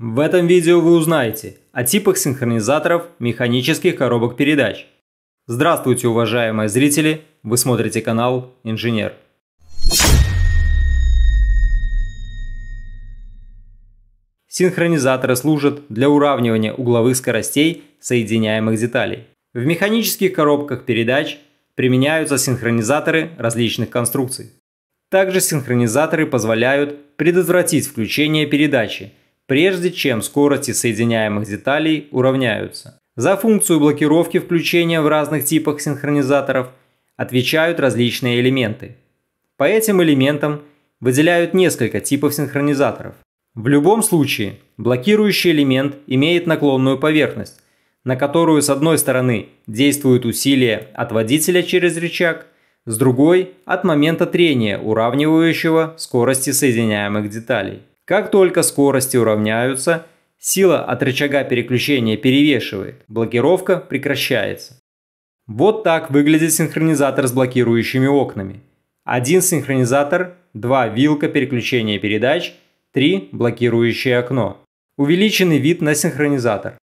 В этом видео вы узнаете о типах синхронизаторов механических коробок передач. Здравствуйте, уважаемые зрители! Вы смотрите канал «Инженер». Синхронизаторы служат для уравнивания угловых скоростей соединяемых деталей. В механических коробках передач применяются синхронизаторы различных конструкций. Также синхронизаторы позволяют предотвратить включение передачи – прежде чем скорости соединяемых деталей уравняются. За функцию блокировки включения в разных типах синхронизаторов отвечают различные элементы. По этим элементам выделяют несколько типов синхронизаторов. В любом случае, блокирующий элемент имеет наклонную поверхность, на которую с одной стороны действуют усилия от водителя через рычаг, с другой – от момента трения, уравнивающего скорости соединяемых деталей. Как только скорости уравняются, сила от рычага переключения перевешивает, блокировка прекращается. Вот так выглядит синхронизатор с блокирующими окнами. Один синхронизатор, два вилка переключения передач, три блокирующее окно. Увеличенный вид на синхронизатор.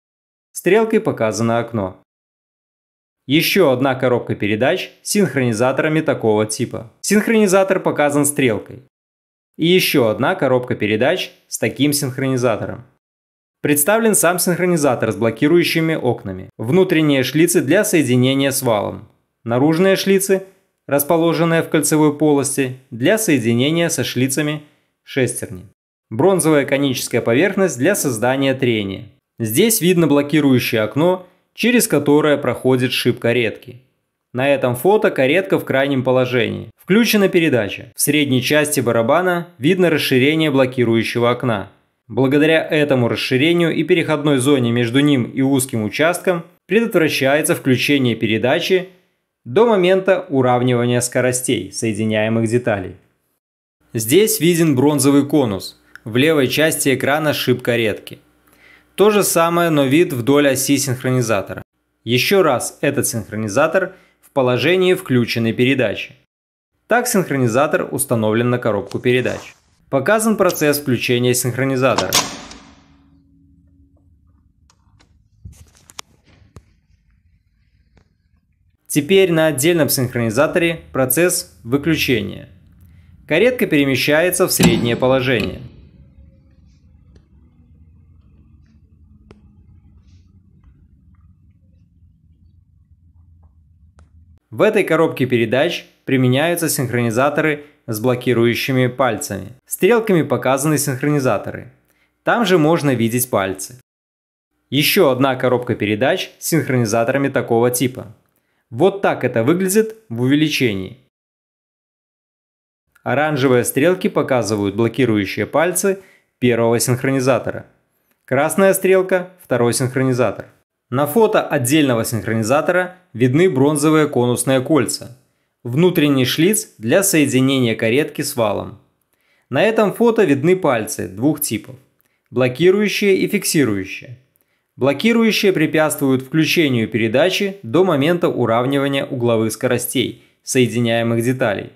Стрелкой показано окно. Еще одна коробка передач с синхронизаторами такого типа. Синхронизатор показан стрелкой. И еще одна коробка передач с таким синхронизатором. Представлен сам синхронизатор с блокирующими окнами. Внутренние шлицы для соединения с валом. Наружные шлицы, расположенные в кольцевой полости, для соединения со шлицами шестерни. Бронзовая коническая поверхность для создания трения. Здесь видно блокирующее окно, через которое проходит шип каретки. На этом фото каретка в крайнем положении. Включена передача. В средней части барабана видно расширение блокирующего окна. Благодаря этому расширению и переходной зоне между ним и узким участком предотвращается включение передачи до момента уравнивания скоростей соединяемых деталей. Здесь виден бронзовый конус, в левой части экрана шип каретки. То же самое, но вид вдоль оси синхронизатора. Еще раз этот синхронизатор положении включенной передачи. Так синхронизатор установлен на коробку передач. Показан процесс включения синхронизатора. Теперь на отдельном синхронизаторе процесс выключения. Каретка перемещается в среднее положение – В этой коробке передач применяются синхронизаторы с блокирующими пальцами. Стрелками показаны синхронизаторы. Там же можно видеть пальцы. Еще одна коробка передач с синхронизаторами такого типа. Вот так это выглядит в увеличении. Оранжевые стрелки показывают блокирующие пальцы первого синхронизатора. Красная стрелка – второй синхронизатор. На фото отдельного синхронизатора видны бронзовые конусные кольца. Внутренний шлиц для соединения каретки с валом. На этом фото видны пальцы двух типов – блокирующие и фиксирующие. Блокирующие препятствуют включению передачи до момента уравнивания угловых скоростей соединяемых деталей.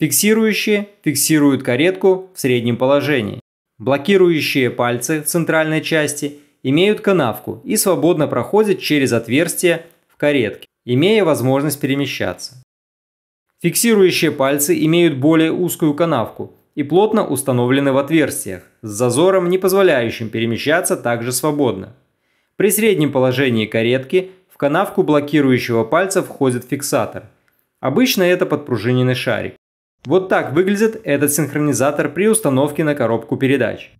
Фиксирующие фиксируют каретку в среднем положении. Блокирующие пальцы в центральной части – имеют канавку и свободно проходят через отверстие в каретке, имея возможность перемещаться. Фиксирующие пальцы имеют более узкую канавку и плотно установлены в отверстиях, с зазором, не позволяющим перемещаться также свободно. При среднем положении каретки в канавку блокирующего пальца входит фиксатор. Обычно это подпружиненный шарик. Вот так выглядит этот синхронизатор при установке на коробку передач.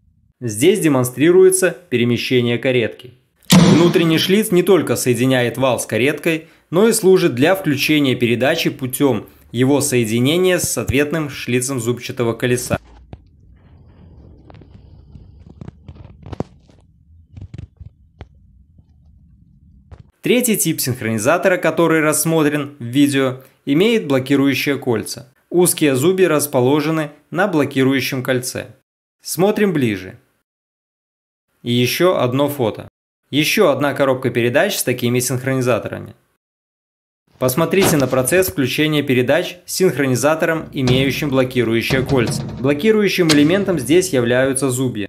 Здесь демонстрируется перемещение каретки. Внутренний шлиц не только соединяет вал с кареткой, но и служит для включения передачи путем его соединения с ответным шлицем зубчатого колеса. Третий тип синхронизатора, который рассмотрен в видео, имеет блокирующие кольца. Узкие зубья расположены на блокирующем кольце. Смотрим ближе. И еще одно фото. Еще одна коробка передач с такими синхронизаторами. Посмотрите на процесс включения передач с синхронизатором, имеющим блокирующие кольца. Блокирующим элементом здесь являются зубья.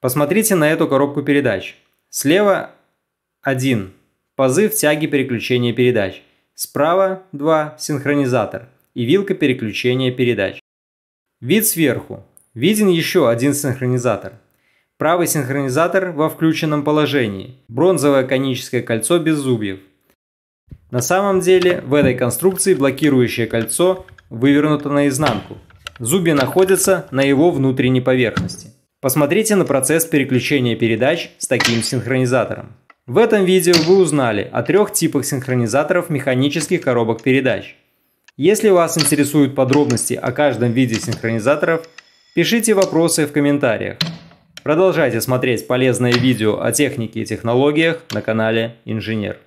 Посмотрите на эту коробку передач. Слева 1. Позыв тяги переключения передач. Справа 2. Синхронизатор и вилка переключения передач. Вид сверху. Виден еще один синхронизатор. Правый синхронизатор во включенном положении. Бронзовое коническое кольцо без зубьев. На самом деле в этой конструкции блокирующее кольцо вывернуто наизнанку. Зубья находятся на его внутренней поверхности. Посмотрите на процесс переключения передач с таким синхронизатором. В этом видео вы узнали о трех типах синхронизаторов механических коробок передач. Если вас интересуют подробности о каждом виде синхронизаторов, пишите вопросы в комментариях. Продолжайте смотреть полезное видео о технике и технологиях на канале Инженер.